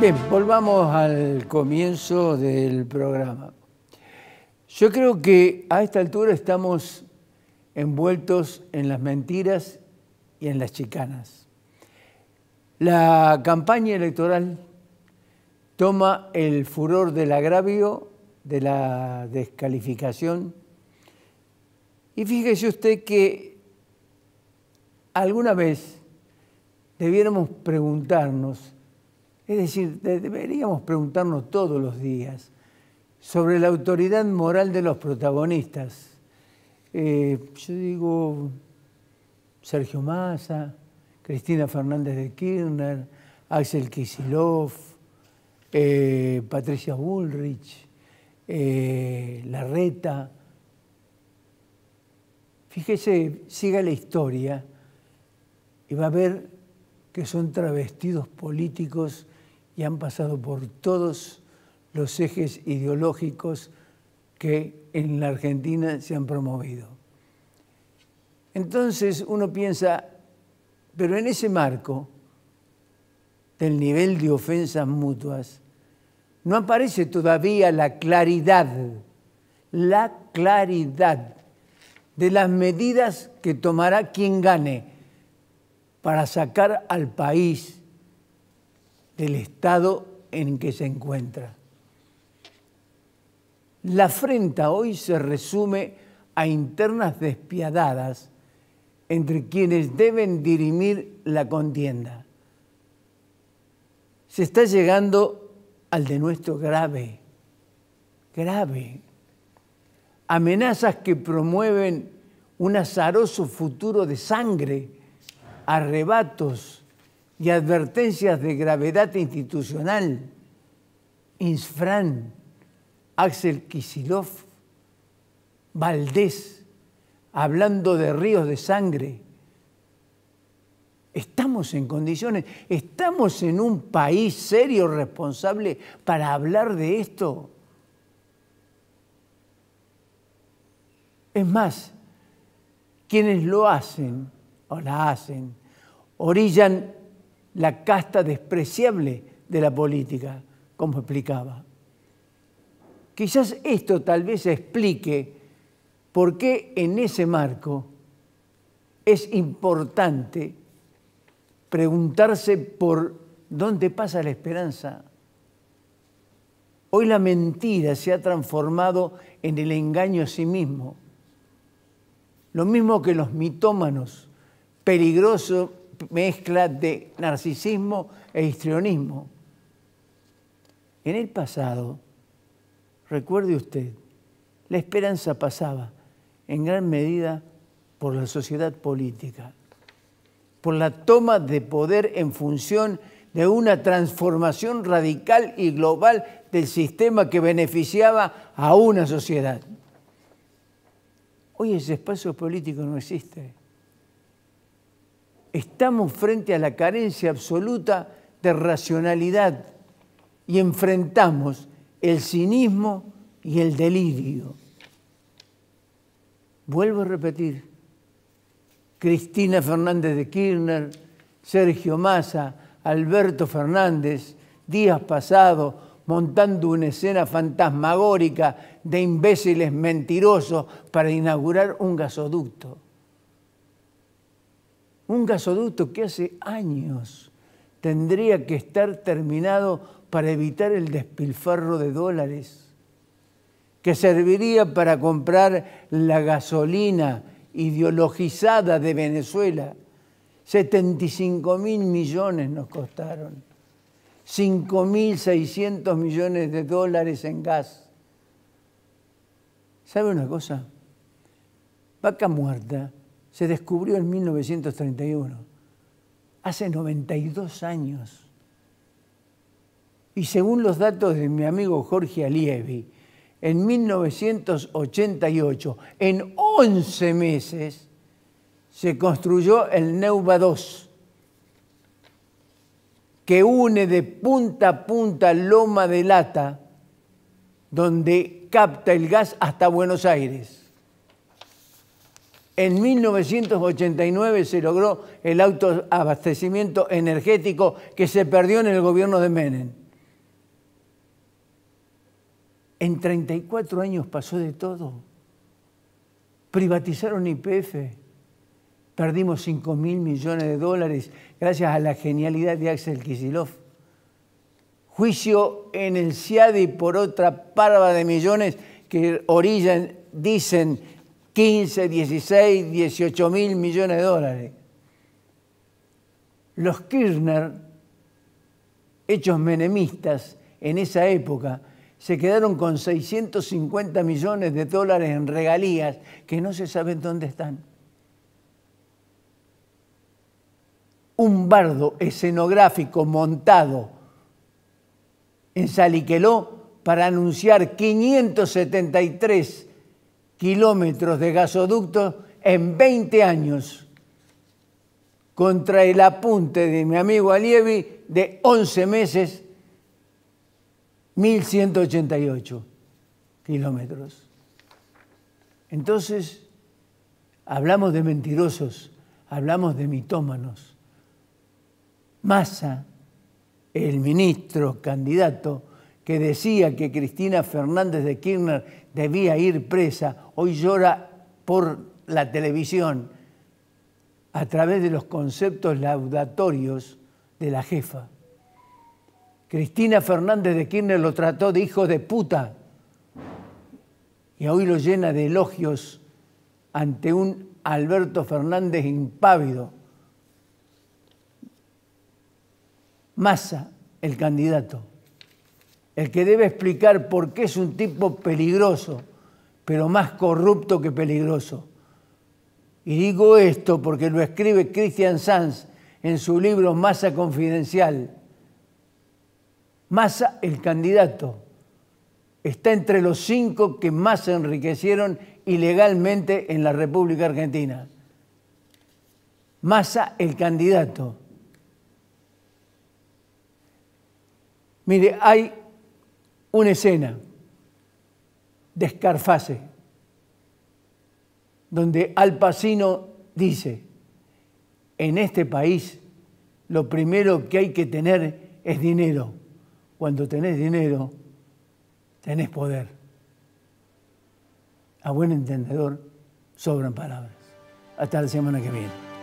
Bien, volvamos al comienzo del programa. Yo creo que a esta altura estamos envueltos en las mentiras y en las chicanas. La campaña electoral toma el furor del agravio, de la descalificación. Y fíjese usted que alguna vez debiéramos preguntarnos es decir, deberíamos preguntarnos todos los días sobre la autoridad moral de los protagonistas. Eh, yo digo Sergio Massa, Cristina Fernández de Kirchner, Axel Kisilov, eh, Patricia Bullrich, eh, Larreta. Fíjese, siga la historia y va a ver que son travestidos políticos y han pasado por todos los ejes ideológicos que en la Argentina se han promovido. Entonces uno piensa, pero en ese marco del nivel de ofensas mutuas, no aparece todavía la claridad, la claridad de las medidas que tomará quien gane para sacar al país del estado en que se encuentra. La afrenta hoy se resume a internas despiadadas entre quienes deben dirimir la contienda. Se está llegando al de nuestro grave, grave. Amenazas que promueven un azaroso futuro de sangre arrebatos y advertencias de gravedad institucional, Insfran, Axel Kisilov, Valdés, hablando de ríos de sangre. Estamos en condiciones, estamos en un país serio, responsable, para hablar de esto. Es más, quienes lo hacen o la hacen, orillan la casta despreciable de la política, como explicaba. Quizás esto tal vez explique por qué en ese marco es importante preguntarse por dónde pasa la esperanza. Hoy la mentira se ha transformado en el engaño a sí mismo. Lo mismo que los mitómanos peligroso mezcla de narcisismo e histrionismo. En el pasado, recuerde usted, la esperanza pasaba en gran medida por la sociedad política, por la toma de poder en función de una transformación radical y global del sistema que beneficiaba a una sociedad. Hoy ese espacio político no existe estamos frente a la carencia absoluta de racionalidad y enfrentamos el cinismo y el delirio. Vuelvo a repetir, Cristina Fernández de Kirchner, Sergio Massa, Alberto Fernández, días pasados, montando una escena fantasmagórica de imbéciles mentirosos para inaugurar un gasoducto. Un gasoducto que hace años tendría que estar terminado para evitar el despilfarro de dólares, que serviría para comprar la gasolina ideologizada de Venezuela. 75 mil millones nos costaron, 5.600 millones de dólares en gas. ¿Sabe una cosa? Vaca muerta se descubrió en 1931, hace 92 años. Y según los datos de mi amigo Jorge Alievi, en 1988, en 11 meses, se construyó el Neuva II, que une de punta a punta Loma de Lata, donde capta el gas hasta Buenos Aires. En 1989 se logró el autoabastecimiento energético que se perdió en el gobierno de Menem. En 34 años pasó de todo. Privatizaron IPF. Perdimos 5 mil millones de dólares gracias a la genialidad de Axel Kisilov. Juicio en el CIADI por otra parva de millones que orillan, dicen 15, 16, 18 mil millones de dólares. Los Kirchner, hechos menemistas en esa época, se quedaron con 650 millones de dólares en regalías que no se saben dónde están. Un bardo escenográfico montado en Saliqueló para anunciar 573 kilómetros de gasoducto en 20 años contra el apunte de mi amigo Alievi de 11 meses, 1.188 kilómetros. Entonces, hablamos de mentirosos, hablamos de mitómanos. Massa, el ministro candidato, que decía que Cristina Fernández de Kirchner debía ir presa, hoy llora por la televisión a través de los conceptos laudatorios de la jefa. Cristina Fernández de Kirchner lo trató de hijo de puta y hoy lo llena de elogios ante un Alberto Fernández impávido. Massa, el candidato el que debe explicar por qué es un tipo peligroso, pero más corrupto que peligroso. Y digo esto porque lo escribe Christian Sanz en su libro Masa Confidencial. Masa, el candidato, está entre los cinco que más se enriquecieron ilegalmente en la República Argentina. Masa, el candidato. Mire, hay una escena de escarfase donde Al Pacino dice, en este país lo primero que hay que tener es dinero. Cuando tenés dinero, tenés poder. A buen entendedor, sobran palabras. Hasta la semana que viene.